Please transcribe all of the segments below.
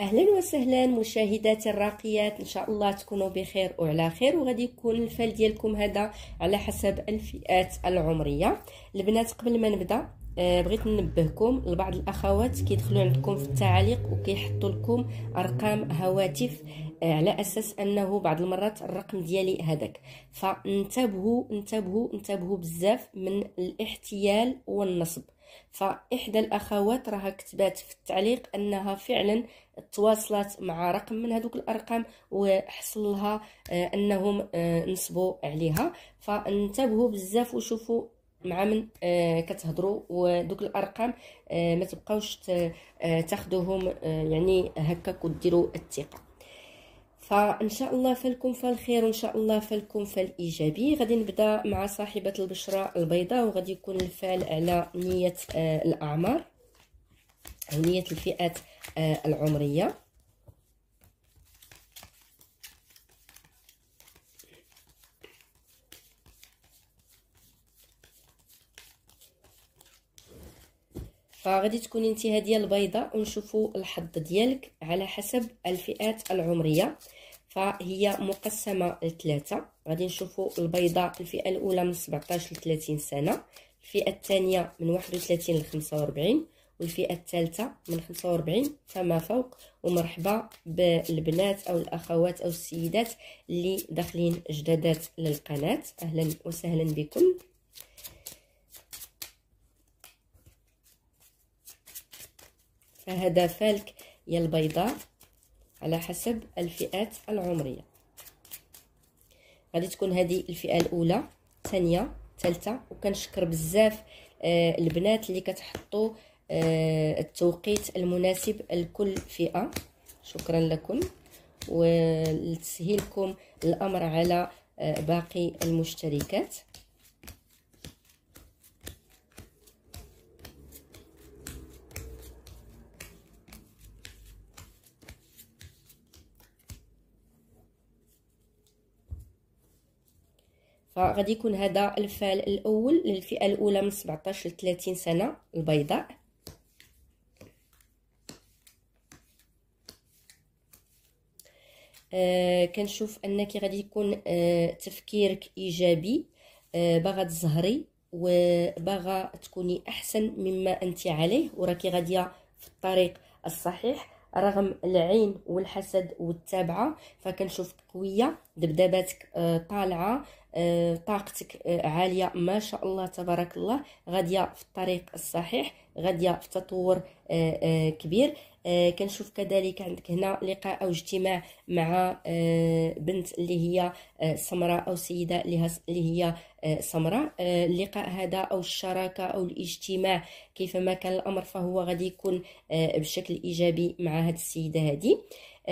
اهلا وسهلا مشاهداتي الراقيات ان شاء الله تكونوا بخير وعلى خير وغادي يكون الفال ديالكم هذا على حسب الفئات العمريه البنات قبل ما نبدا آه، بغيت ننبهكم لبعض الاخوات كيدخلوا عندكم في التعاليق وكيحطوا لكم ارقام هواتف آه، على اساس انه بعض المرات الرقم ديالي هذاك فانتبهوا انتبهوا انتبهوا بزاف من الاحتيال والنصب فإحدى الأخوات راها كتبات في التعليق أنها فعلا تواصلت مع رقم من هذوك الأرقام وحصل لها آه، أنهم آه، نصبوا عليها فانتبهوا بزاف وشوفوا مع من آه، كتهضروا ودوك الارقام ما تبقاوش تاخذوهم يعني هكاك وديروا الثقه فان شاء الله فلكم فالخير وان شاء الله فلكم فالايجابي غادي نبدا مع صاحبه البشره البيضاء وغادي يكون الفال على نيه آه، الاعمار او نيه الفئات آه، العمريه فغادي تكون انت هاديه البيضاء ونشوفوا الحظ ديالك على حسب الفئات العمريه فهي مقسمه لثلاثه غادي نشوفوا البيضه الفئه الاولى من 17 ل 30 سنه الفئه الثانيه من 31 ل 45 والفئه الثالثه من 45 فما فوق ومرحبا بالبنات او الاخوات او السيدات اللي داخلين جدادات للقناه اهلا وسهلا بكم فهذا فالك يا البيضاء على حسب الفئات العمرية غادي تكون هذه الفئة الأولى الثانية الثالثة وكنشكر بزاف آه البنات اللي كتحطوا آه التوقيت المناسب لكل فئة شكرا لكم ولتسهيلكم الأمر على آه باقي المشتركات فغادي يكون هذا الفال الاول للفئه الاولى من 17 ل 30 سنه البيضاء آه كنشوف انك غادي يكون آه تفكيرك ايجابي آه باغا تزهري وباغا تكوني احسن مما انت عليه وراكي غاديه في الطريق الصحيح رغم العين والحسد والتابعة فكنشوفك قوية دبدباتك آه، طالعة آه، طاقتك آه، عالية ما شاء الله تبارك الله غادية في الطريق الصحيح غادية في تطور كبير آه، كنشوف كذلك عندك هنا لقاء او اجتماع مع آه، بنت اللي هي آه، سمراء او سيده اللي هي سمراء اللقاء هذا او الشراكه او الاجتماع كيفما كان الامر فهو غادي يكون بشكل ايجابي مع هذه السيده هذه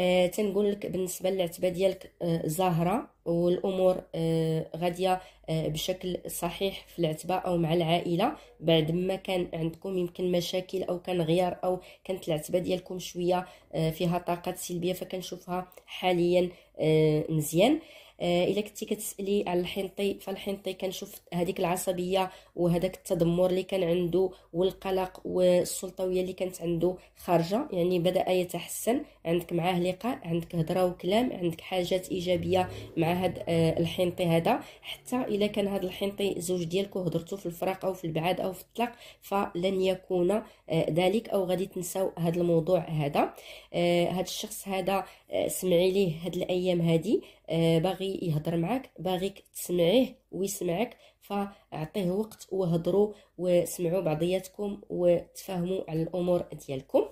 آه تنقول لك بالنسبه للعتبه ديالك آه، زاهره والامور آه غاديه آه بشكل صحيح في العتبه او مع العائله بعد ما كان عندكم يمكن مشاكل او كان غيار او كانت العتبه ديالكم شويه آه، فيها طاقات سلبيه فكنشوفها حاليا آه مزيان آه آه، الا كنتي كتسالي على الحنطي فالحنطي كنشوف هذيك العصبيه وهذاك التذمر اللي كان عنده والقلق والسلطويه اللي كانت عنده خارجه يعني بدا يتحسن عندك معاه لقاء عندك هضره وكلام عندك حاجات ايجابيه مع هاد آه، الحنطي هذا حتى الا كان هاد الحنطي زوج ديالكم هضرتوا في الفراق او في البعاد او في الطلاق فلن يكون آه، ذلك او غادي تنساو هاد الموضوع هذا هاد الشخص هذا سمعي ليه هاد الايام هادي آه، باغي يهضر معاك باغيك تسمعيه ويسمعك فاعطيه وقت وهضروا وسمعوا بعضياتكم وتفاهموا على الامور ديالكم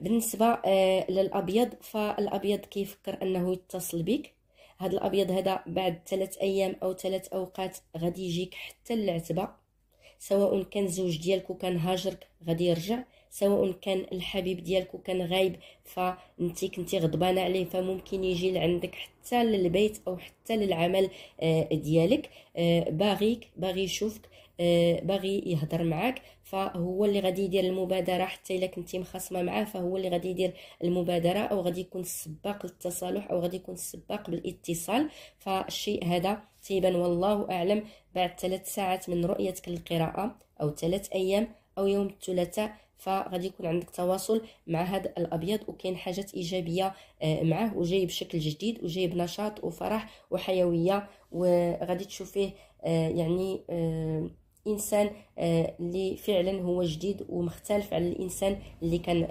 بالنسبه آه، للابيض فالابيض كيفكر انه يتصل بك هذا الابيض هذا بعد ثلاث ايام او ثلاث اوقات غادي يجيك حتى العتبه سواء كان زوج ديالك وكان هاجرك غادي يرجع سواء كان الحبيب ديالك وكان غايب فانت كنتي غضبانه عليه فممكن يجي لعندك حتى للبيت او حتى للعمل آه، ديالك آه، باغيك باغي يشوفك آه، باغي يهضر معاك فهو اللي غادي يدير المبادره حتى الا كنتي مخاصمه معاه فهو اللي غادي يدير المبادره او غادي يكون السباق للتصالح او غادي يكون السباق بالاتصال فالشيء هذا تيبان والله اعلم بعد ثلاث ساعات من رؤيتك للقراءه او ثلاث ايام او يوم الثلاثاء فغادي يكون عندك تواصل مع هذا الابيض وكاين حاجات ايجابيه آه، معاه وجاي بشكل جديد وجاي بنشاط وفرح وحيويه وغادي تشوفيه آه، يعني آه، انسان اللي فعلا هو جديد ومختلف على الانسان اللي كان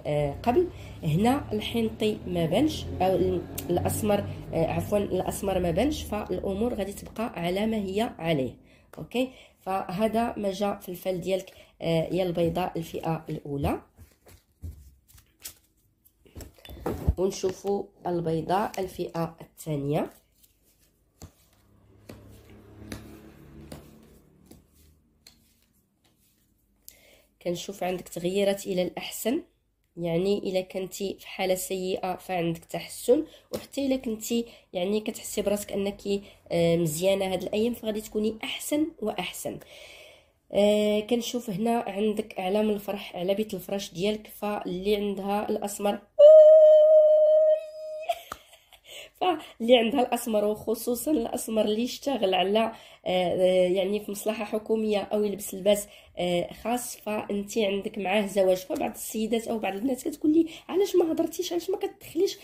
قبل هنا الحنطي ما بانش او الاسمر عفوا الاسمر ما بانش فالامور غادي تبقى على ما هي عليه اوكي فهذا ما جا في الفال ديالك آه، يا البيضاء الفئه الاولى ونشوفوا البيضاء الفئه الثانيه كنشوف عندك تغييرات الى الاحسن يعني الا كنتي في حاله سيئه فعندك تحسن وحتى الا كنتي يعني كتحسي براسك انك آه، مزيانه هاد الايام فغادي تكوني احسن واحسن آه كنشوف هنا عندك اعلام الفرح على بيت الفراش ديالك فاللي عندها الاسمر فاللي عندها الاسمر وخصوصا الاسمر اللي يشتغل على آه، آه، يعني في مصلحه حكوميه او يلبس لباس آه، خاص فانت عندك معاه زواج فبعض السيدات او بعض البنات كتقول لي علاش ما هضرتيش علاش ما كتدخليش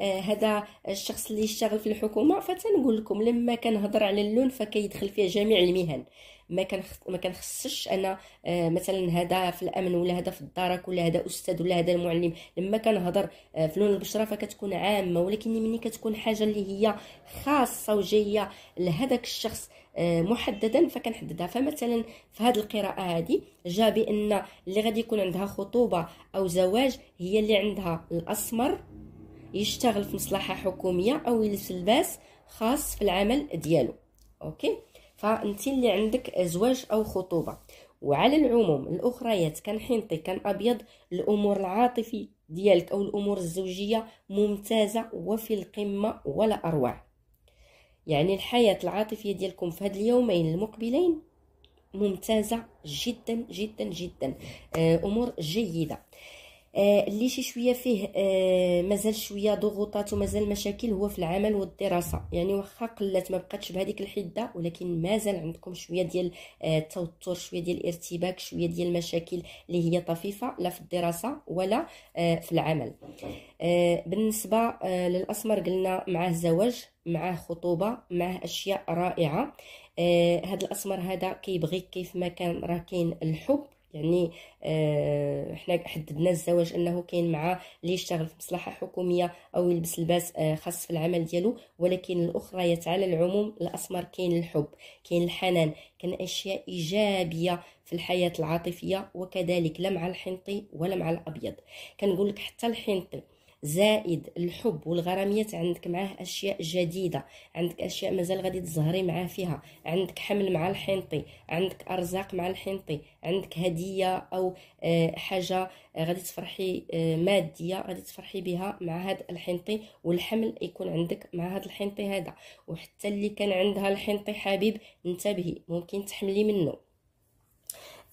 هذا الشخص اللي يشتغل في الحكومه فتنقول لكم لما كنهضر على اللون فكيدخل فيه جميع المهن ما كان ما كنخصش انا آه، مثلا هذا في الامن ولا هذا في الدرك ولا هذا استاذ ولا هذا المعلم لما كنهضر آه، في لون البشره فكتكون عامه ولكن ملي كتكون حاجه اللي هي خاصه وجايه لهذاك الشخص آه، محددا فكنحددها فمثلا في هذه القراءه هذه جا بان اللي غادي يكون عندها خطوبه او زواج هي اللي عندها الاسمر يشتغل في مصلحه حكوميه او يلبس لباس خاص في العمل ديالو اوكي فانت اللي عندك زواج او خطوبه وعلى العموم الاخريات كان حنطي كان ابيض الامور العاطفي ديالك او الامور الزوجيه ممتازه وفي القمه ولا اروع يعني الحياه العاطفيه ديالكم في هاد اليومين المقبلين ممتازه جدا جدا جدا آه، امور جيده آه، اللي شي شويه فيه آه، مازال شويه ضغوطات ومازال مشاكل هو في العمل والدراسه يعني واخا قلت ما بقاتش بهذيك الحده ولكن مازال عندكم شويه ديال آه، التوتر شويه ديال الارتباك شويه ديال المشاكل اللي هي طفيفه لا في الدراسه ولا في العمل بالنسبه للاسمر قلنا معاه زواج معاه خطوبه معاه اشياء رائعه هذا الاسمر هذا كيبغيك كيف ما كان راه كاين الحب يعني آه، احنا حددنا الزواج انه كاين مع اللي يشتغل في مصلحه حكوميه او يلبس لباس آه، خاص في العمل ديالو ولكن الاخريات على العموم الاسمر كاين الحب كاين الحنان كاين اشياء ايجابيه في الحياه العاطفيه وكذلك لا مع الحنطي ولا مع الابيض كنقول لك حتى الحنطي زائد الحب والغراميات عندك معاه اشياء جديده عندك اشياء مازال غادي تزهري معاه فيها عندك حمل مع الحنطي عندك ارزاق مع الحنطي عندك هديه او آه، حاجه آه، غادي تفرحي آه، ماديه غادي تفرحي بها مع هذا الحنطي والحمل يكون عندك مع هذا الحنطي هذا وحتى اللي كان عندها الحنطي حبيب انتبهي ممكن تحملي منه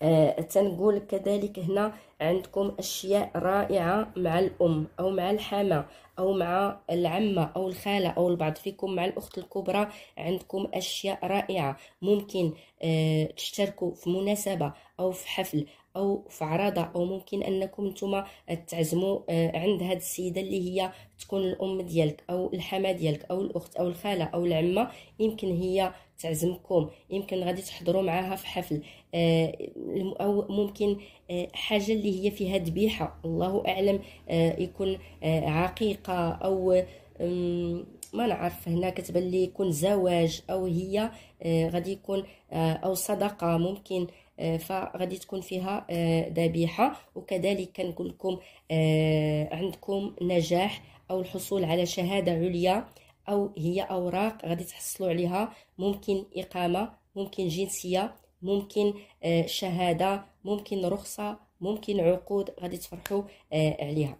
آه تنقول كذلك هنا عندكم اشياء رائعه مع الام او مع الحماه او مع العمه او الخاله او البعض فيكم مع الاخت الكبرى عندكم اشياء رائعه ممكن آه تشتركوا في مناسبه او في حفل او في عرضه او ممكن انكم نتوما تعزموا آه، عند هاد السيده اللي هي تكون الام ديالك او الحماه ديالك او الاخت او الخاله او العمه يمكن هي تعزمكم يمكن غادي تحضروا معاها في حفل آه، او ممكن آه، حاجه اللي هي فيها ذبيحه الله اعلم آه، يكون عقيقه او ما نعرف هنا كتبان لي يكون زواج او هي غادي يكون او صدقه ممكن فغادي تكون فيها ذبيحه وكذلك كنقول لكم عندكم نجاح او الحصول على شهاده عليا او هي اوراق غادي تحصلوا عليها ممكن اقامه ممكن جنسيه ممكن آه، شهاده ممكن رخصه ممكن عقود غادي تفرحوا آه، عليها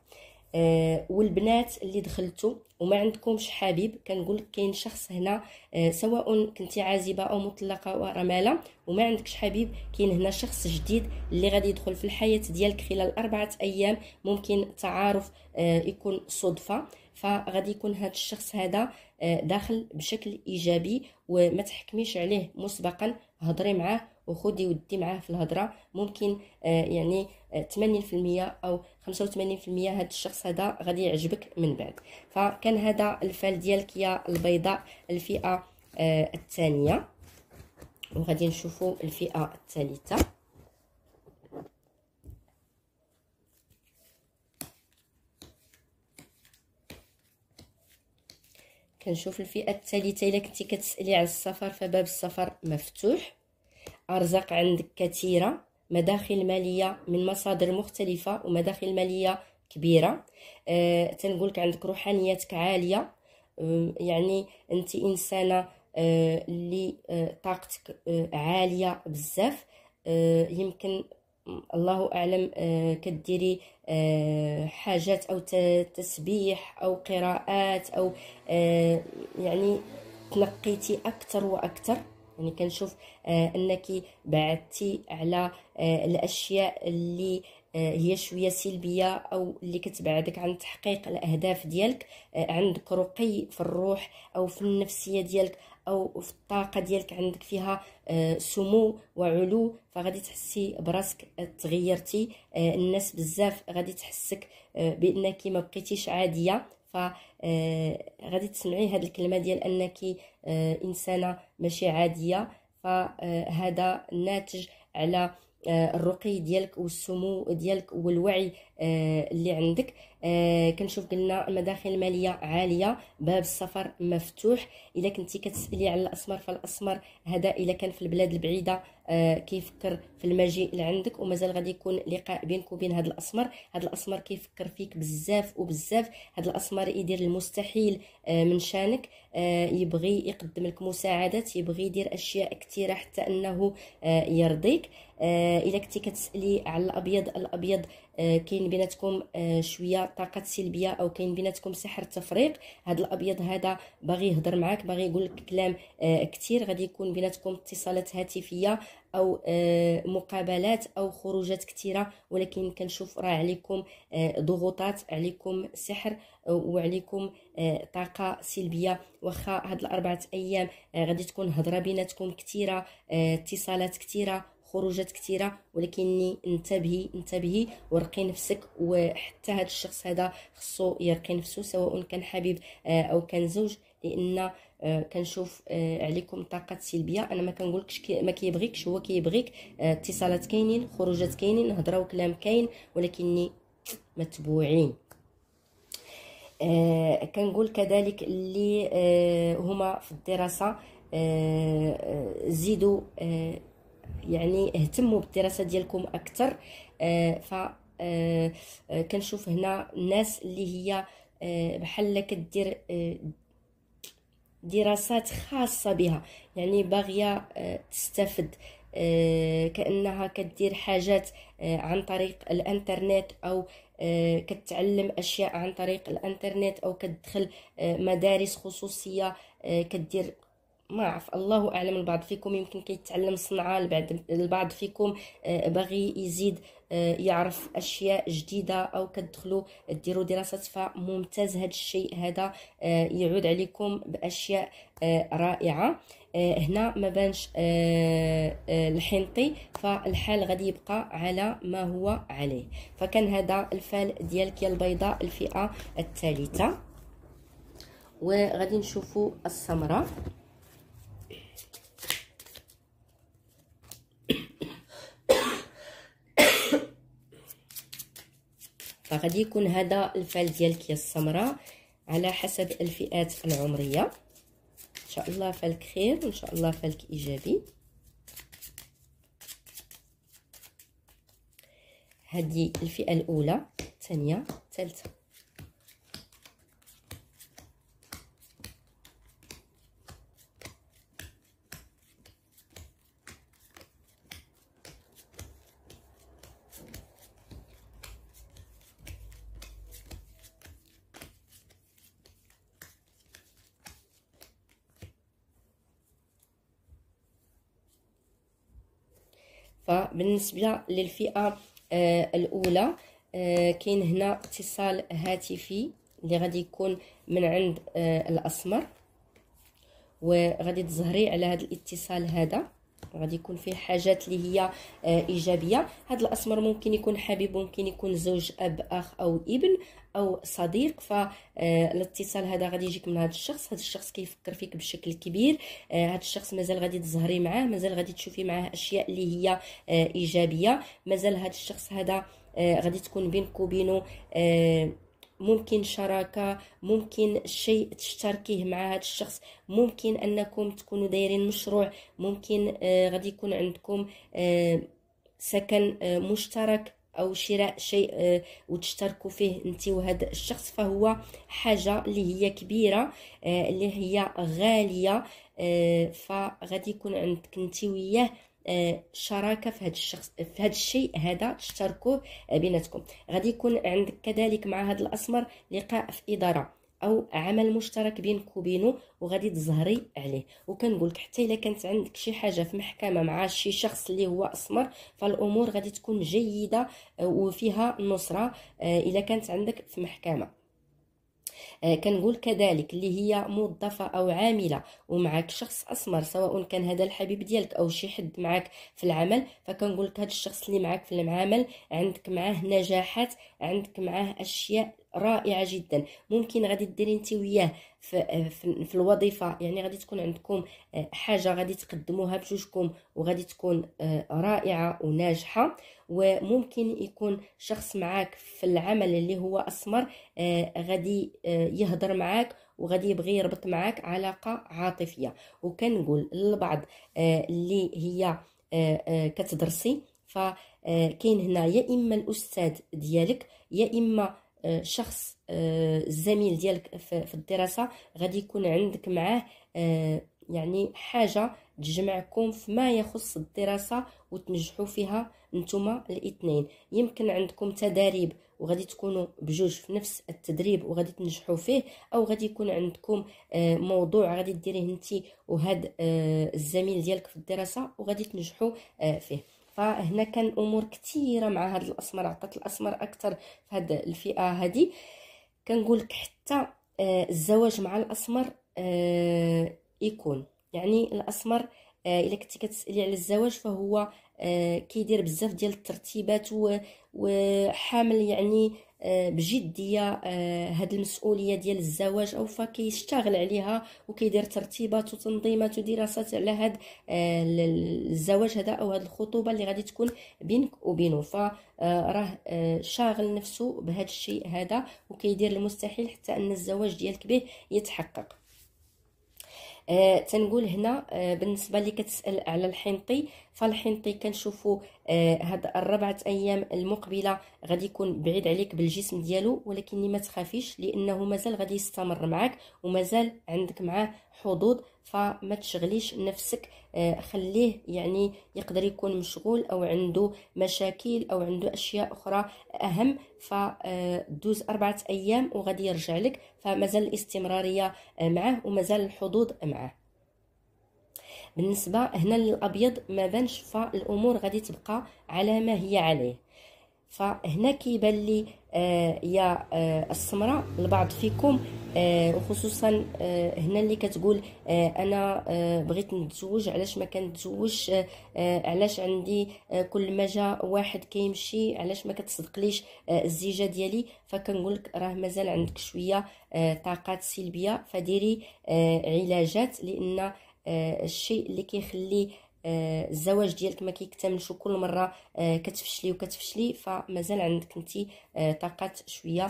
آه، والبنات اللي دخلتوا وما عندكمش حبيب كنقول كاين شخص هنا سواء كنتي عازبه او مطلقه ورماله وما عندكش حبيب كاين هنا شخص جديد اللي غادي يدخل في الحياه ديالك خلال اربعه ايام ممكن تعارف يكون صدفه فغادي يكون هذا الشخص هذا آه، داخل بشكل ايجابي وما تحكميش عليه مسبقا هضري معاه وخدي ودي معاه في الهضره ممكن آه، يعني 80% آه، او 85% هذا الشخص هذا غادي يعجبك من بعد فكان هذا الفال ديالك يا البيضاء الفئه الثانيه وغادي نشوفوا الفئه الثالثه كنشوف الفئه الثالثه الا كنتي كتسالي على السفر فباب السفر مفتوح ارزاق عندك كثيره مداخل ماليه من مصادر مختلفه ومداخل ماليه كبيره أه تنقولك عندك روحانيتك عاليه يعني انت انسانه آه، اللي أه طاقتك آه، عاليه بزاف آه، يمكن الله اعلم آه، كديري آه، حاجات او تسبيح او قراءات او آه، يعني تنقيتي اكثر واكثر يعني كنشوف انك بعدتي على الاشياء اللي آه، هي شويه سلبيه او اللي كتبعدك عن تحقيق الاهداف ديالك آه، عندك رقي في الروح او في النفسيه ديالك او في الطاقه ديالك عندك فيها آه، سمو وعلو فغادي تحسي براسك تغيرتي الناس بزاف غادي تحسك بانك ما بقيتيش عاديه فغادي تسمعي هاد الكلمه ديال انك انسانه ماشي عاديه فهذا ناتج على آه، الرقي ديالك والسمو ديالك والوعي آه، اللي عندك آه، كنشوف قلنا مداخل ماليه عاليه باب السفر مفتوح الا كنتي كتسالي على الاسمر فالاسمر هذا الا كان في البلاد البعيده آه، كيفكر في المجيء لعندك ومازال غادي يكون لقاء بينك وبين هذا الاسمر هذا الاسمر كيفكر فيك بزاف وبزاف هذا الاسمر يدير المستحيل من شانك يبغي يقدم لك مساعدات يبغي يدير اشياء كثيره حتى انه يرضيك الا كنتي كتسالي على الابيض الابيض آه، كاين بيناتكم آه، شويه طاقات سلبيه او كاين بيناتكم سحر التفريق هذا الابيض هذا باغي يهضر معاك باغي يقول لك كلام آه، كثير غادي يكون بيناتكم اتصالات هاتفيه او مقابلات او خروجات كثيره ولكن كنشوف راه عليكم ضغوطات عليكم سحر وعليكم طاقه سلبيه واخا هاد الاربعه ايام غادي تكون هضره بيناتكم كثيره اتصالات كثيره خروجات كثيره ولكن انتبهي انتبهي ورقي نفسك وحتى هذا الشخص هذا خصو يرقي نفسه سواء كان حبيب آه، او كان زوج لان آه، كنشوف آه، عليكم طاقه سلبيه انا ما كنقولكش ما كيبغيكش هو كيبغيك اتصالات كاينين خروجات كاينين هضره وكلام كاين ولكني متبوعين آه كنقول كذلك اللي آه هما في الدراسه آه زيدوا آه يعني اهتموا بالدراسه ديالكم اكثر آه، ف آه، آه، كنشوف هنا الناس اللي هي بحال كدير دراسات خاصه بها يعني باغيه تستفد كانها كدير حاجات عن طريق الانترنت او كتعلم اشياء عن طريق الانترنت او كتدخل مدارس خصوصيه كدير ما عرف الله اعلم البعض فيكم يمكن كيتعلم صنعه البعض البعض فيكم آه، باغي يزيد آه، يعرف اشياء جديده او كتدخلوا ديروا دراسات فممتاز هذا الشيء هذا آه، يعود عليكم باشياء رائعه هنا ما بانش الحنطي فالحال غادي يبقى على ما هو عليه فكان هذا الفال ديالك يا البيضاء الفئه الثالثه وغادي نشوفوا السمراء فغادي يكون هذا الفال ديال يا السمراء على حسب الفئات العمريه ان شاء الله فالك خير وان شاء الله فالك ايجابي هذه الفئه الاولى الثانيه الثالثه فبالنسبه للفئه آه، الاولى آه، كاين هنا اتصال هاتفي اللي غادي يكون من عند آه، الاسمر وغادي تزهري على هذا الاتصال هذا وغادي يكون فيه حاجات اللي هي آه، ايجابيه هذا الاسمر ممكن يكون حبيب ممكن يكون زوج اب اخ او ابن او صديق فالاتصال آه، هذا غادي يجيك من هذا الشخص هذا الشخص كيفكر فيك بشكل كبير هذا آه، الشخص مازال غادي تزهري معاه مازال غادي تشوفي معاه اشياء اللي هي ايجابيه مازال هذا الشخص هذا غادي تكون بينك وبينه ممكن شراكة ممكن شيء تشتركيه مع هذا الشخص ممكن أنكم تكونوا دايرين مشروع ممكن آه غادي يكون عندكم آه سكن آه مشترك او شراء شيء آه، وتشتركوا فيه انت وهذا الشخص فهو حاجه اللي هي كبيره آه، اللي هي غاليه آه، فغادي يكون عندك انت وياه آه، شراكه في هذا الشخص في هذا الشيء هذا تشتركوه بيناتكم غادي يكون عندك كذلك مع هذا الاسمر لقاء في اداره او عمل مشترك بينك وبينه وغادي تزهري عليه وكنقول لك حتى الا كانت عندك شي حاجه في محكمه مع شي شخص اللي هو اسمر فالامور غادي تكون جيده آه، وفيها نصره آه، الا كانت عندك في محكمه آه، كنقول كذلك اللي هي موظفه او عامله ومعك شخص اسمر سواء كان هذا الحبيب ديالك او شي حد معك في العمل فكنقول لك هذا الشخص اللي معك في العمل عندك معاه نجاحات عندك معاه اشياء رائعه جدا ممكن غادي ديري انت وياه في, في, في الوظيفه يعني غادي تكون عندكم آه، حاجه غادي تقدموها بجوجكم وغادي تكون آه، رائعه وناجحه وممكن يكون شخص معاك في العمل اللي هو اسمر آه، غادي يهضر معاك وغادي يبغي يربط معاك علاقه عاطفيه وكنقول للبعض اللي هي كتدرسي فكاين هنا يا اما الاستاذ ديالك يا اما شخص الزميل آه، ديالك في الدراسه غادي يكون عندك معاه آه، يعني حاجه تجمعكم فيما يخص الدراسه وتنجحوا فيها نتوما الاثنين يمكن عندكم تداريب وغادي تكونوا بجوج في نفس التدريب وغادي تنجحوا فيه او غادي يكون عندكم آه، موضوع غادي ديريه انت وهاد الزميل ديالك في الدراسه وغادي تنجحوا فيه فهنا كان امور كثيره مع هذا الاسمر عطات الاسمر اكثر في هذه الفئه هذه كنقول لك حتى آه، الزواج مع الاسمر آه، يكون يعني الاسمر آه، الا كنتي كتسالي على الزواج فهو كيدير بزاف ديال الترتيبات وحامل يعني آه، بجديه آه، هاد المسؤوليه ديال الزواج او فكيشتغل عليها وكيدير ترتيبات وتنظيمات ودراسات على هاد آه، الزواج هذا او هاد الخطوبه اللي غادي تكون بينك وبينه فراه شاغل نفسه بهاد الشيء هذا وكيدير المستحيل حتى ان الزواج ديالك به يتحقق آه تنقول هنا آه بالنسبه اللي كتسال على الحنطي فالحنطي كنشوفوا آه، هاد الربعه ايام المقبله غادي يكون بعيد عليك بالجسم ديالو ولكن ما تخافيش لانه مازال غادي يستمر معك ومازال عندك معاه حظوظ فما تشغليش نفسك آه، خليه يعني يقدر يكون مشغول او عنده مشاكل او عنده اشياء اخرى اهم فدوز آه، اربعه ايام وغادي يرجع لك فمازال الاستمراريه معه ومازال الحظوظ معه بالنسبه هنا للابيض ما بانش فالامور غادي تبقى على ما هي عليه فهنا كيبان لي آه يا آه السمراء البعض فيكم آه وخصوصا آه هنا اللي كتقول آه انا آه بغيت نتزوج علاش ما كنتزوجش آه،, آه علاش عندي آه كل ما جا واحد كيمشي علاش ما كتصدقليش آه الزيجه ديالي فكنقول لك راه مازال عندك شويه آه طاقات سلبيه فديري آه علاجات لان آه، الشيء اللي كيخلي آه، الزواج ديالك ما كيكتملش وكل مره آه، كتفشلي وكتفشلي فمازال عندك انت طاقات شويه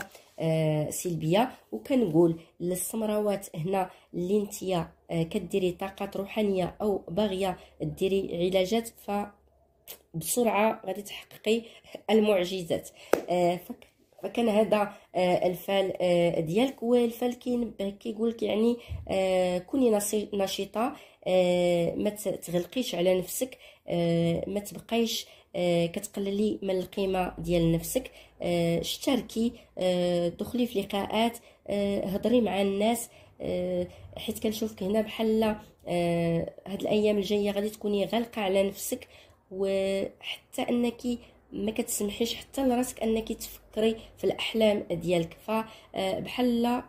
سلبيه وكنقول للسمراوات هنا اللي انت كديري طاقات روحانيه او باغيه ديري علاجات ف بسرعه غادي تحققي المعجزات فكان هذا آه، الفال آه، ديالك والفال كينبه كيقول لك يعني آه، كوني نشيطه ما تغلقيش على نفسك ما تبقايش كتقللي من القيمه ديال نفسك اشتركي دخلي في لقاءات هضري مع الناس حيت كنشوفك هنا بحال هاد الايام الجايه غادي تكوني غالقه على نفسك وحتى انك ما كتسمحيش حتى لراسك انك تفكري في الاحلام ديالك فبحال آه، لا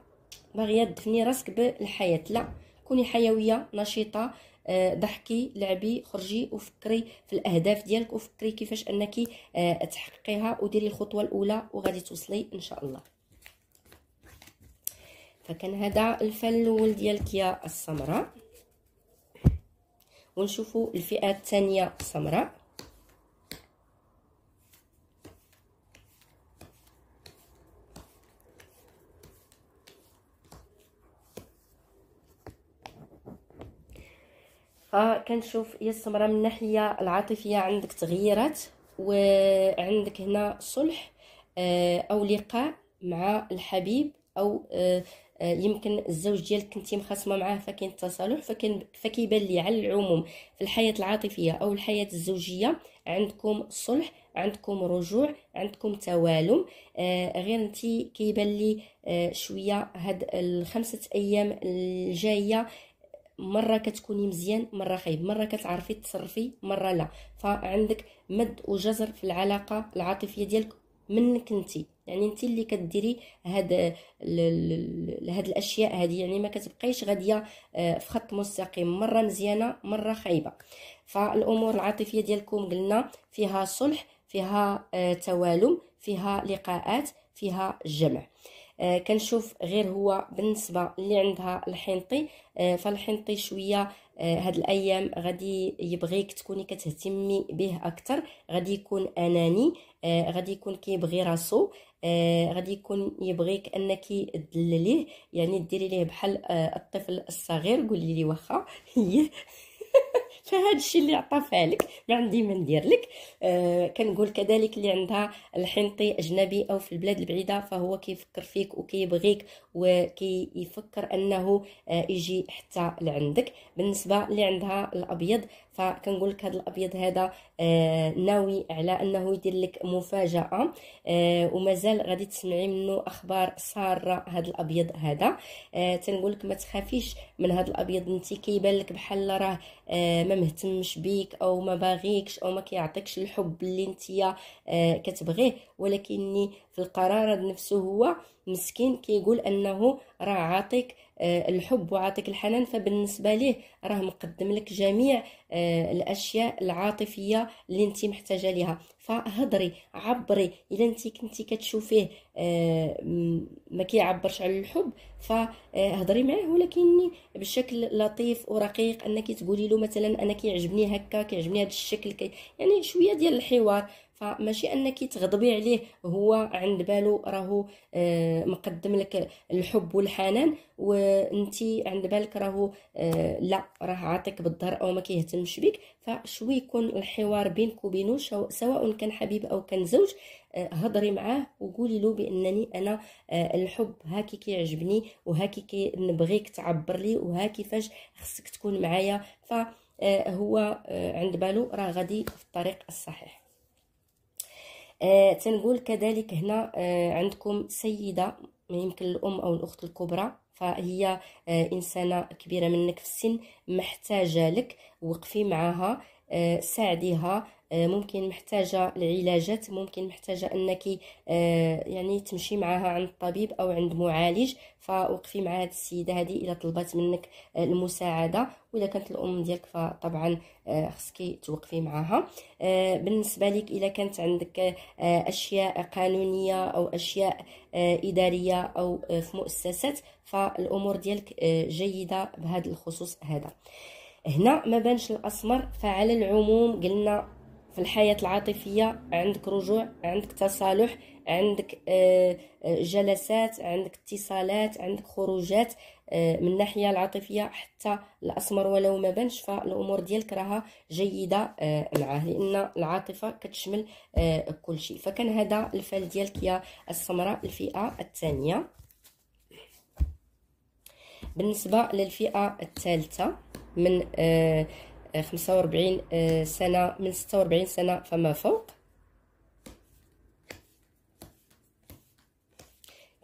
باغيه تدفني راسك بالحياه لا كوني حيويه نشيطه آه، ضحكي لعبي خرجي وفكري في الاهداف ديالك وفكري كيفاش انك آه، تحققيها وديري الخطوه الاولى وغادي توصلي ان شاء الله فكان هذا الفن الاول ديالك يا السمراء ونشوفوا الفئه الثانيه السمراء فكنشوف آه، يا السمره من الناحيه العاطفيه عندك تغيرات وعندك هنا صلح آه، او لقاء مع الحبيب او آه، يمكن الزوج ديالك كنتي مخاصمه معاه فكاين التصالح فكاين فكيبان لي على العموم في الحياه العاطفيه او الحياه الزوجيه عندكم صلح عندكم رجوع عندكم توالم آه غير انت كيبان لي آه شويه هاد الخمسه ايام الجايه مره كتكوني مزيان مره خايب مره كتعرفي تصرفي مره لا فعندك مد وجزر في العلاقه العاطفيه ديالك منك انت يعني انت اللي كديري هاد هاد الاشياء هادي يعني ما كتبقايش غاديه آه، في خط مستقيم مره مزيانه مره خايبه فالامور العاطفيه ديالكم قلنا فيها صلح فيها آه، توالم فيها لقاءات فيها جمع آه، كنشوف غير هو بالنسبه اللي عندها الحنطي آه، فالحنطي شويه آه، هاد الايام غادي يبغيك تكوني كتهتمي به اكثر غادي يكون اناني غادي يكون كيبغي راسو غادي يكون يبغيك انك دلليه يعني ديري ليه بحال الطفل الصغير قولي لي واخا فهاد الشيء اللي عطى فعلك ما عندي ما ندير لك آه كنقول كذلك اللي عندها الحنطي اجنبي او في البلاد البعيده فهو كيفكر فيك وكيبغيك وكيفكر انه آه يجي حتى لعندك بالنسبه اللي عندها الابيض فكنقول لك هذا الابيض هذا آه ناوي على انه يدير لك مفاجاه آه ومازال غادي تسمعي منه اخبار ساره هذا الابيض هذا آه تنقول لك ما تخافيش من هذا الابيض انت كيبان لك بحال راه آه، ما مهتمش بيك او ما باغيكش او ما كيعطيكش الحب اللي انت آه، كتبغيه ولكني في القرار نفسه هو مسكين كيقول انه راه عاطيك آه، الحب وعاطيك الحنان فبالنسبه ليه راه مقدم لك جميع آه، الاشياء العاطفيه اللي انت محتاجه ليها فهضري عبري الا انت كنتي كتشوفيه آه، ما كيعبرش على الحب فهضري معاه ولكن بشكل لطيف ورقيق انك تقولي له مثلا انا كيعجبني هكا كيعجبني هذا الشكل كي يعني شويه ديال الحوار فماشي انك تغضبي عليه هو عند بالو راهو آه، مقدم لك الحب والحنان وانت عند بالك راهو آه، لا راه عاطيك بالظهر او ما كيهتمش بك فشوي يكون الحوار بينك وبينه سواء كان حبيب او كان زوج آه، هضري معاه وقولي له بانني انا الحب هاكي كيعجبني وهاكي كي نبغيك تعبر لي وهاكي فاش خصك تكون معايا فهو عند بالو راه غادي في الطريق الصحيح آه تنقول كذلك هنا آه عندكم سيده يمكن الام او الاخت الكبرى فهي آه، انسانه كبيره منك في السن محتاجه لك وقفي معها آه، ساعديها آه، ممكن محتاجة العلاجات ممكن محتاجة أنك آه، يعني تمشي معها عند الطبيب أو عند معالج فوقفي مع هاد السيدة هذه إلى طلبت منك آه، المساعدة وإذا كانت الأم ديالك فطبعا خصك توقفي معها بالنسبة لك إذا كانت عندك أشياء قانونية أو أشياء إدارية أو في مؤسسات فالأمور ديالك جيدة بهذا الخصوص هذا هنا ما بانش الاسمر فعلى العموم قلنا في الحياة العاطفية عندك رجوع عندك تصالح عندك آه، آه، جلسات عندك اتصالات عندك خروجات آه، من الناحية العاطفية حتى الأسمر ولو ما بنش فالأمور ديالك راها جيدة معاه لأن العاطفة كتشمل كل شيء فكان هذا الفال ديالك يا السمراء الفئة الثانية بالنسبة للفئة الثالثة من آه، خمسة وربعين آه، سنة من ستة وربعين سنة فما فوق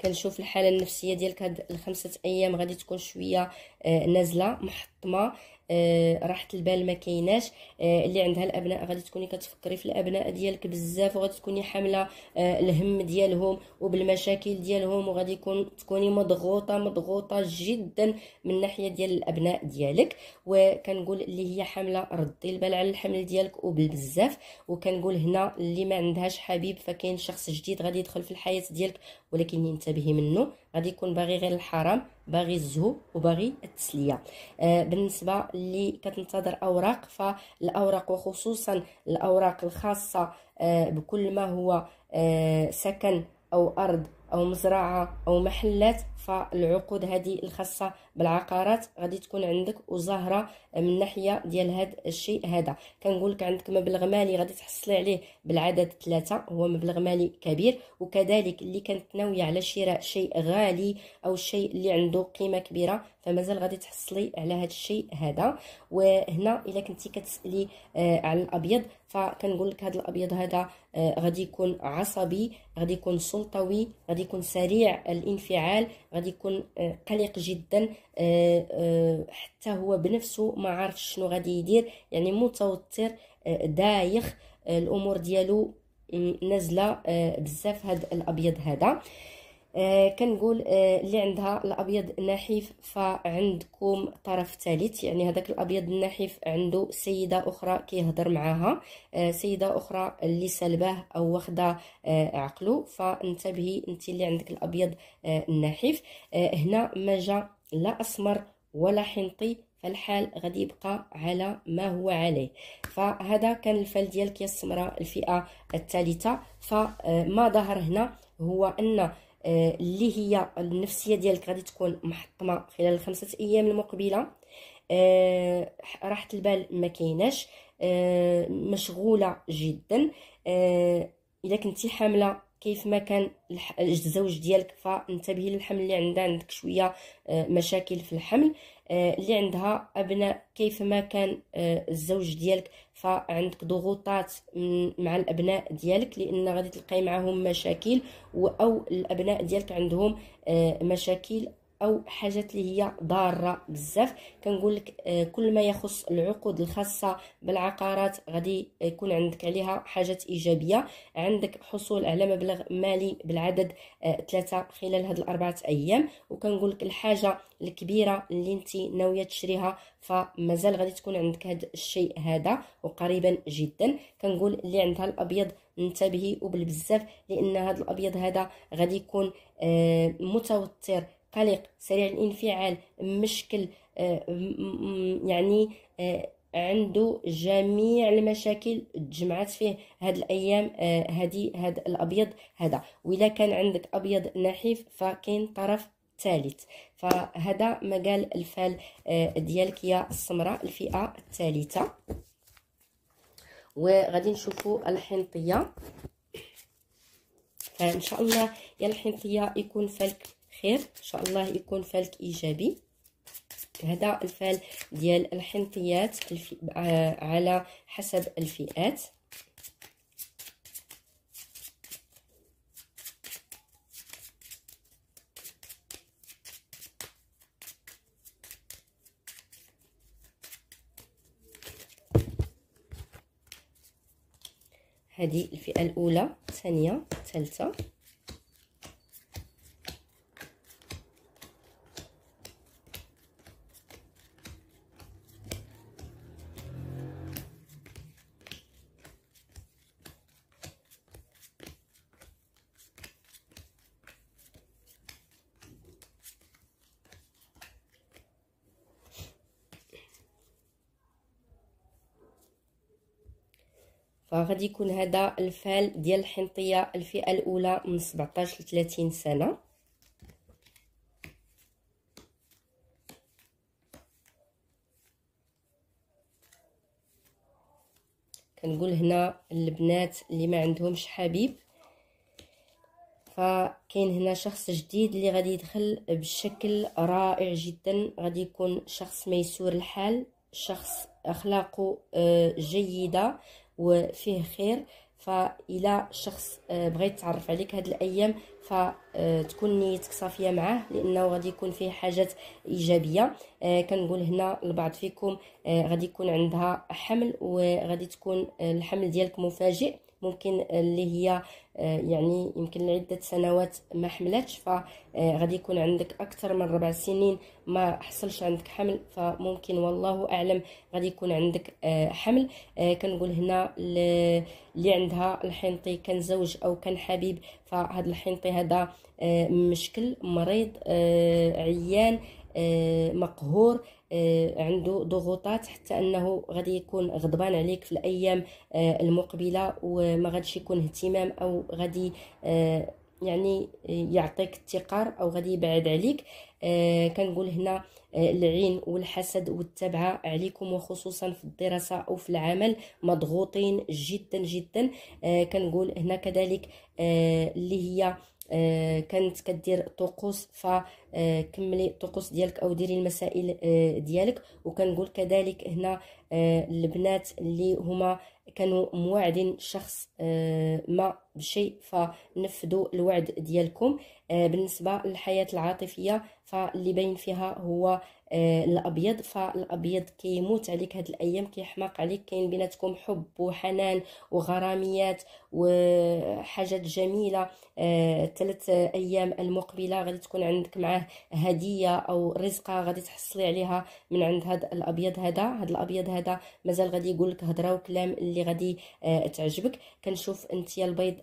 كنشوف الحاله النفسيه ديالك هاد الخمسه ايام غادي تكون شويه آه، نازله محطمه آه، راحت البال ما كايناش آه، اللي عندها الابناء غادي تكوني كتفكري في الابناء ديالك بزاف وغادي تكوني حامله آه، الهم ديالهم وبالمشاكل ديالهم وغادي يكون تكوني مضغوطه مضغوطه جدا من ناحيه ديال الابناء ديالك وكنقول اللي هي حامله ردي البال على الحمل ديالك وبالبزاف وكنقول هنا اللي ما عندهاش حبيب فكاين شخص جديد غادي يدخل في الحياه ديالك ولكن ينتبهي منه غادي يكون باغي غير الحرام باغي الزهو وباغي التسليه آه بالنسبه اللي كتنتظر اوراق فالاوراق وخصوصا الاوراق الخاصه آه بكل ما هو آه سكن او ارض او مزرعه او محلات فالعقود هذه الخاصه بالعقارات غادي تكون عندك وزهره من ناحيه ديال هاد الشيء هذا كنقول لك عندك مبلغ مالي غادي تحصلي عليه بالعدد ثلاثة هو مبلغ مالي كبير وكذلك اللي كانت ناويه على شراء شيء غالي او شيء اللي عنده قيمه كبيره فمازال غادي تحصلي على هذا الشيء هذا وهنا الا كنتي كتسالي آه على الابيض فكنقول لك هذا الابيض هذا آه غادي يكون عصبي غادي يكون سلطوي غادي يكون سريع الانفعال غادي يكون آه، قلق جدا آه، آه، حتى هو بنفسه ما عارف شنو غادي يدير يعني متوتر دايخ الامور ديالو نازله بزاف هاد الابيض هذا آه، كنقول آه، اللي عندها الابيض نحيف فعندكم طرف ثالث يعني هذاك الابيض النحيف عنده سيده اخرى كيهضر معاها آه، سيده اخرى اللي سلباه او واخده عقله فانتبهي انت اللي عندك الابيض النحيف هنا ما جا لا اسمر ولا حنطي فالحال غادي يبقى على ما هو عليه فهذا كان الفال ديالك يا السمراء الفئه الثالثه فما ظهر هنا هو ان اللي هي النفسيه ديالك غادي تكون محطمه خلال الخمسه ايام المقبله آه راحه البال ما كايناش آه مشغوله جدا آه اذا كنتي حامله كيف ما كان الزوج ديالك فانتبهي للحمل اللي عندها عندك شويه آه، مشاكل في الحمل آه، اللي عندها ابناء كيف ما كان آه، الزوج ديالك فعندك ضغوطات مع الابناء ديالك لان غادي تلقاي معاهم مشاكل او الابناء ديالك عندهم آه، مشاكل او حاجات اللي هي ضاره بزاف كنقول لك آه، كل ما يخص العقود الخاصه بالعقارات غادي يكون عندك عليها حاجات ايجابيه عندك حصول على مبلغ مالي بالعدد آه، ثلاثه خلال هذه الاربعه ايام وكنقول لك الحاجه الكبيره اللي انت ناويه تشريها فمازال غادي تكون عندك هذا الشيء هذا وقريبا جدا كنقول اللي عندها الابيض انتبهي وبالبزاف لان هذا الابيض هذا غادي يكون آه، متوتر قلق سريع الانفعال مشكل آه، يعني آه، عنده جميع المشاكل تجمعات فيه هاد الايام آه، هادي هاد الابيض هذا واذا كان عندك ابيض نحيف فكاين طرف ثالث فهذا مجال الفال ديالك يا السمراء الفئه الثالثه وغادي نشوفوا الحنطيه فان شاء الله يا الحنطيه يكون فالك خير ان شاء الله يكون فالك ايجابي هذا الفال ديال الحنطيات آه على حسب الفئات هذه الفئة الأولى الثانية الثالثة فغادي يكون هذا الفال ديال الحنطيه الفئه الاولى من 17 ل 30 سنه كنقول هنا البنات اللي ما عندهمش حبيب فكاين هنا شخص جديد اللي غادي يدخل بشكل رائع جدا غادي يكون شخص ميسور الحال شخص اخلاقه آه، جيده وفيه خير فإلى شخص آه، بغيت تعرف عليك هاد الأيام فتكون نيتك صافية معاه لأنه غادي يكون فيه حاجات إيجابية آه، كنقول هنا لبعض فيكم آه، غادي يكون عندها حمل وغادي تكون الحمل ديالك مفاجئ ممكن اللي هي آه، يعني يمكن لعدة سنوات ما حملتش فغادي آه، يكون عندك أكثر من ربع سنين ما حصلش عندك حمل فممكن والله أعلم غادي يكون عندك آه، حمل كنقول هنا اللي عندها الحنطي كان زوج أو كان حبيب فهاد الحنطي هذا مشكل مريض عيان مقهور آه، عنده ضغوطات حتى انه غادي يكون غضبان عليك في الايام آه، المقبله وما غاديش يكون اهتمام او غادي آه، يعني يعطيك التقار او غادي يبعد عليك كنقول هنا العين والحسد والتبعه عليكم وخصوصا في الدراسه او في العمل مضغوطين جدا جدا كنقول هنا كذلك اللي هي آه، كانت كدير طقوس فكملي الطقوس ديالك او ديري المسائل آه، ديالك وكنقول كذلك هنا آه، البنات اللي هما كانوا موعدين شخص ما بشيء فنفذوا الوعد ديالكم بالنسبه للحياه العاطفيه فاللي باين فيها هو آه، الابيض فالابيض كيموت عليك هاد الايام كيحماق عليك كاين بيناتكم حب وحنان وغراميات وحاجات جميله ثلاث آه، ايام المقبله غادي تكون عندك معاه هديه او رزقه غادي تحصلي عليها من عند هاد الابيض هذا هاد الابيض هذا مازال غادي يقول لك هضره وكلام اللي غادي آه، تعجبك كنشوف انت البيض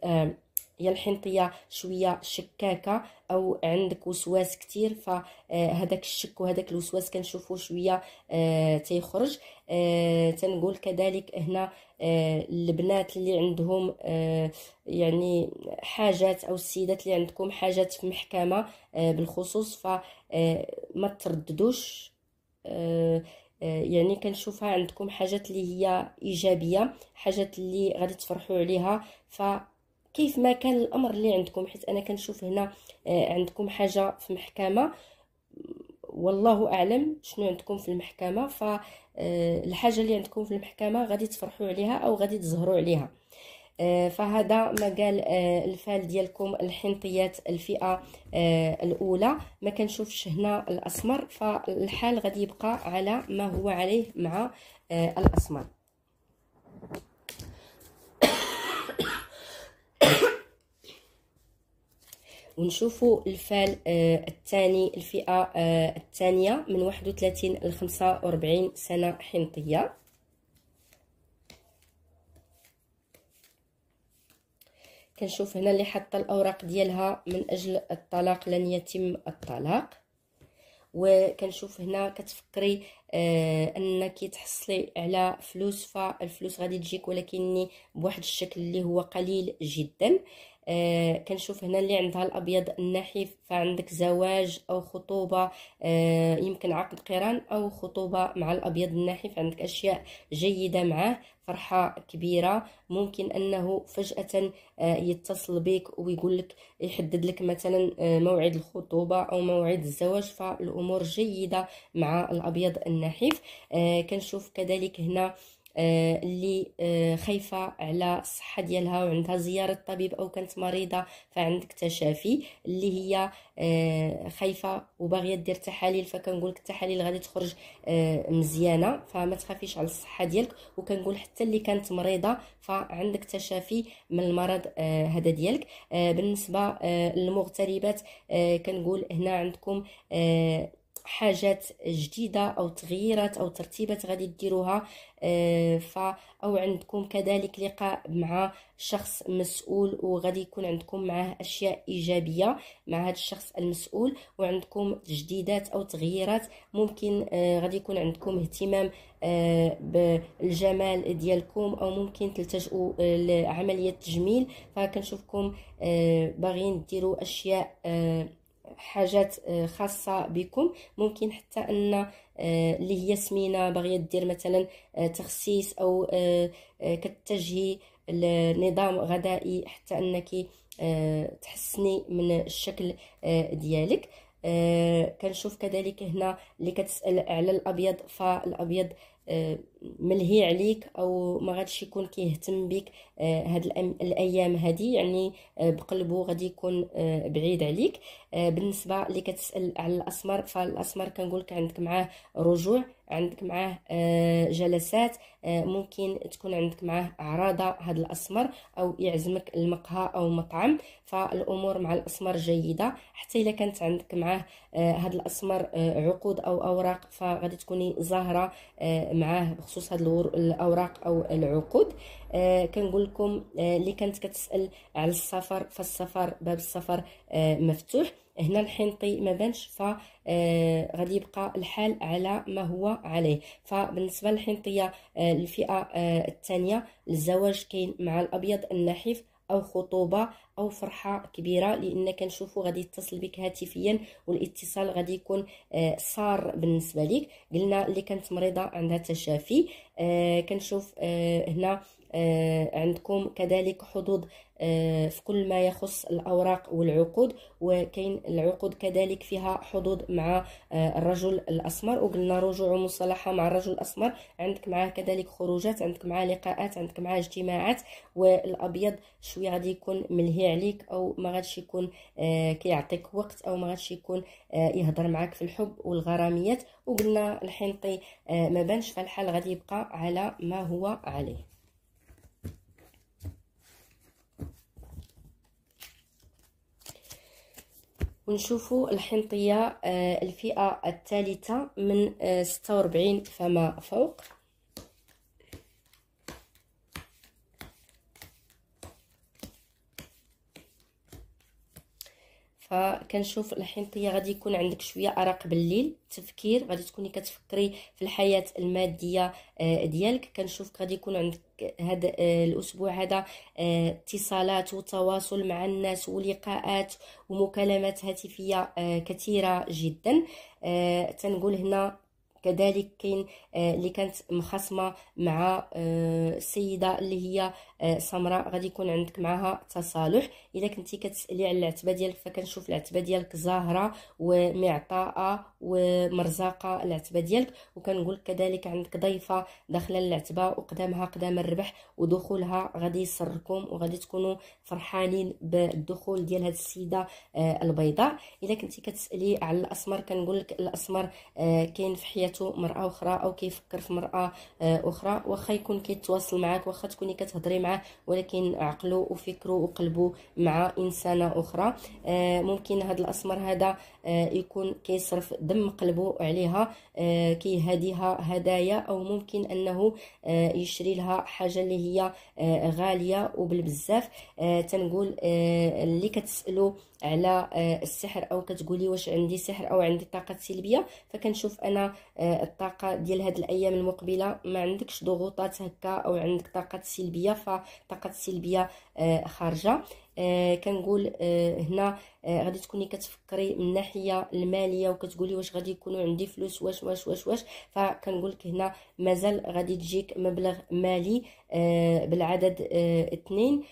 هي الحنطيه شويه شكاكه او عندك وسواس كتير فهذاك آه، الشك وهذاك الوسواس كنشوفوه شويه آه، تيخرج آه، تنقول كذلك هنا البنات اللي عندهم يعني حاجات او السيدات اللي عندكم حاجات في محكمه بالخصوص فما ترددوش يعني كنشوفها عندكم حاجات اللي هي ايجابيه حاجات اللي غادي تفرحوا عليها ف كيف ما كان الامر اللي عندكم حيت انا كنشوف هنا آه، عندكم حاجه في محكمه والله اعلم شنو عندكم في المحكمه فالحاجه آه، اللي عندكم في المحكمه غادي تفرحوا عليها او غادي تزهروا عليها آه، فهذا قال الفال ديالكم الحنطيات الفئه الاولى ما كنشوفش هنا الاسمر فالحال غادي يبقى على ما هو عليه مع الاسمر ونشوفوا الفال آه، الثاني الفئه آه، الثانيه من 31 ل 45 سنه حنطيه كنشوف هنا اللي حاطه الاوراق ديالها من اجل الطلاق لن يتم الطلاق وكنشوف هنا كتفكري آه انك تحصلي على فلوس فالفلوس غادي تجيك ولكني بواحد الشكل اللي هو قليل جدا آه، كنشوف هنا اللي عندها الابيض النحيف فعندك زواج او خطوبه آه، يمكن عقد قران او خطوبه مع الابيض النحيف عندك اشياء جيده معه فرحة كبيرة ممكن أنه فجأة آه، يتصل بك ويقول لك يحدد لك مثلا موعد الخطوبة أو موعد الزواج فالأمور جيدة مع الأبيض النحيف كنشوف كذلك هنا آه، اللي آه، خايفه على الصحه ديالها وعندها زياره طبيب او كانت مريضه فعندك تشافي اللي هي آه، خايفه وباغيه دير تحاليل فكنقول لك التحاليل غادي تخرج مزيانه فما تخافيش على الصحه ديالك وكنقول حتى اللي كانت مريضه فعندك تشافي من المرض هذا ديالك بالنسبه للمغتربات كنقول هنا عندكم حاجات جديده او تغييرات او ترتيبات غادي ديروها آه، ف او عندكم كذلك لقاء مع شخص مسؤول وغادي يكون عندكم معه اشياء ايجابيه مع هذا الشخص المسؤول وعندكم تجديدات او تغييرات ممكن آه، غادي يكون عندكم اهتمام آه، بالجمال ديالكم او ممكن تلتجؤوا لعمليه تجميل فكنشوفكم باغيين ديروا اشياء حاجات آه، خاصه بكم ممكن حتى ان آه، اللي هي سمينه باغيه دير مثلا آه، تخسيس او كتجهي النظام غذائي حتى انك تحسني من الشكل ديالك كنشوف كذلك هنا اللي كتسال على الابيض فالابيض آه، ملهي عليك او ما غادش يكون كيهتم بك آه، هاد الايام هادي يعني آه، بقلبه غادي يكون بعيد عليك بالنسبه اللي كتسال على الاسمر فالاسمر كنقول لك عندك معاه رجوع عندك معاه آه، جلسات آه، ممكن تكون عندك معاه عراضة هذا الأسمر أو يعزمك المقهى أو مطعم فالأمور مع الأسمر جيدة حتى إذا كانت عندك معاه آه، هذا الأسمر عقود أو أوراق فغادي تكوني زاهرة معاه بخصوص هاد الأوراق أو العقود كنقول لكم اللي كانت كتسأل على السفر فالسفر باب السفر مفتوح هنا الحنطي ما بانش آه، غادي يبقى الحال على ما هو عليه فبالنسبه للحنطيه آه، الفئه آه، الثانيه الزواج كاين مع الابيض النحيف او خطوبه او فرحه كبيره لان كنشوفو غادي يتصل بك هاتفيا والاتصال غادي يكون صار بالنسبه ليك قلنا اللي كانت مريضه عندها تشافي آه كنشوف هنا آه، عندكم كذلك حظوظ آه، في كل ما يخص الأوراق والعقود وكاين العقود كذلك فيها حظوظ مع آه، الرجل الأسمر وقلنا رجوع مصالحة مع الرجل الأسمر عندك معاه كذلك خروجات عندك معاه لقاءات عندك معاه اجتماعات والأبيض شوية غادي يكون ملهي عليك أو ما غادش يكون كيعطيك وقت أو ما غادش يكون يهضر معاك في الحب والغراميات وقلنا الحنطي ما بانش فالحال غادي يبقى على ما هو عليه ونشوفوا الحنطية آه، الفئة الثالثة من 46 آه، فما فوق فكنشوف الحين الحنطيه غادي يكون عندك شويه ارق بالليل تفكير غادي تكوني كتفكري في الحياه الماديه آه، ديالك كنشوف غادي يكون عندك هذا آه، الاسبوع هذا آه، اتصالات وتواصل مع الناس ولقاءات ومكالمات هاتفيه كثيره جدا تنقول هنا كذلك كاين اللي كانت مخاصمه مع السيده اللي هي آه، سمراء غادي يكون عندك معها تصالح الا كنتي كتسالي على العتبه ديالك فكنشوف العتبه ديالك زاهره ومعطاءه ومرزقه العتبه ديالك وكنقول كذلك عندك ضيفه داخله العتبه وقدامها قدام الربح ودخولها غادي يسركم وغادي تكونوا فرحانين بالدخول ديال هاد السيده آه، البيضاء الا كنتي كتسالي على الاسمر كنقول لك الاسمر آه، كاين في حياته مراه اخرى او كيفكر في مراه اخرى واخا يكون كيتواصل معاك واخا تكوني كتهضري معاه معاه ولكن عقله وفكره وقلبه مع انسانه اخرى آه، ممكن هذا الاسمر هذا آه، يكون كيصرف دم قلبه عليها آه، كيهديها هدايا او ممكن انه يشري لها حاجه اللي هي غاليه وبالبزاف تنقول اللي كتسالو على آه، السحر او كتقولي واش عندي سحر او عندي طاقه سلبيه فكنشوف انا آه، الطاقه ديال هاد الايام المقبله ما عندكش ضغوطات هكا او عندك طاقه سلبيه فطاقه السلبيه آه، خارجه آه كنقول آه هنا آه غادي تكوني كتفكري من الناحيه الماليه وكتقولي واش غادي يكونوا عندي فلوس واش واش واش واش فكنقول لك هنا مازال غادي تجيك مبلغ مالي بالعدد اثنين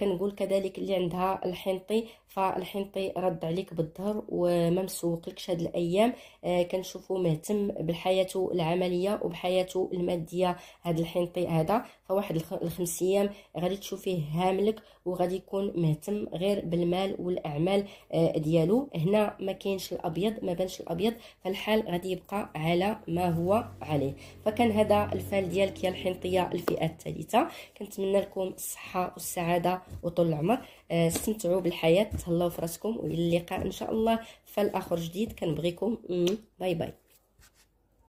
كنقول كذلك اللي عندها الحنطي فالحنطي رد عليك بالظهر وما مسوقلكش هاد الايام آه كنشوفو مهتم بحياته العمليه وبحياته الماديه هاد الحنطي هذا فواحد الخمس ايام غادي تشوفيه هاملك وغادي يكون مهتم غير بالمال والاعمال آه ديالو هنا ما كاينش الابيض ما بانش الابيض فالحال غادي يبقى على ما هو عليه فكان هذا الفال ديالك يا الحنطيه الفئه الثالثه كنتمنى لكم الصحه والسعاده وطول العمر آه، استمتعوا بالحياه تهلاو في راسكم والى اللقاء ان شاء الله الاخر جديد كنبغيكم باي باي